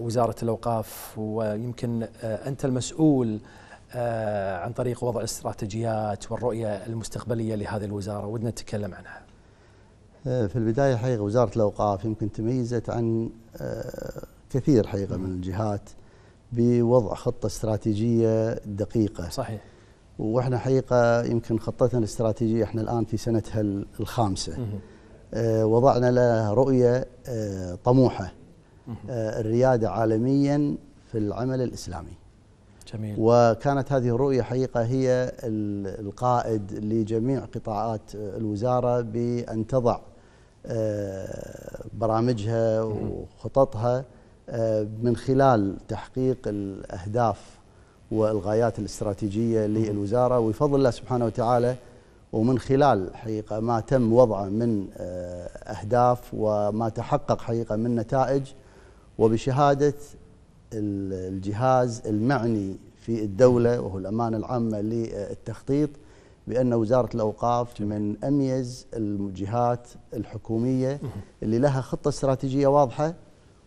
وزارة الأوقاف ويمكن آه، أنت المسؤول آه، عن طريق وضع الاستراتيجيات والرؤية المستقبلية لهذه الوزارة ودنا نتكلم عنها آه، في البداية حقيقة وزارة الأوقاف يمكن تميزت عن كثير حقيقة من الجهات بوضع خطة استراتيجية دقيقة صحيح واحنا حقيقة يمكن خطتنا الاستراتيجية احنا الآن في سنتها الخامسة وضعنا لها رؤية طموحة آه، الريادة عالميا في العمل الإسلامي جميل. وكانت هذه الرؤية حقيقة هي القائد لجميع قطاعات آه، الوزارة بأن تضع آه، برامجها وخططها من خلال تحقيق الأهداف والغايات الاستراتيجية للوزارة وبفضل الله سبحانه وتعالى ومن خلال حقيقة ما تم وضعه من أهداف وما تحقق حقيقة من نتائج وبشهادة الجهاز المعني في الدولة وهو الأمانة العامة للتخطيط بأن وزارة الأوقاف من أميز الجهات الحكومية اللي لها خطة استراتيجية واضحة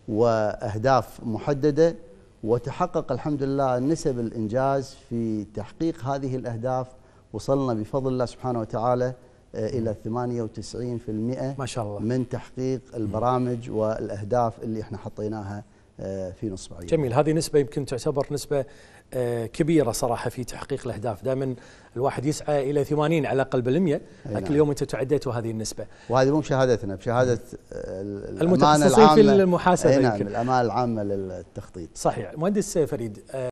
وأهداف محددة وتحقق الحمد لله نسب الإنجاز في تحقيق هذه الأهداف وصلنا بفضل الله سبحانه وتعالى آه، الى 98% ما شاء الله من تحقيق البرامج والاهداف اللي احنا حطيناها آه، في نصف عيون. جميل هذه نسبه يمكن تعتبر نسبه آه، كبيره صراحه في تحقيق الاهداف دائما الواحد يسعى الى 80 على الاقل بالمية لكن نعم. اليوم انت تعديتوا هذه النسبه وهذه مو بشهادتنا بشهاده الامانه المتخصصين في المحاسبه نعم الامانه العامه للتخطيط صحيح مهندس فريد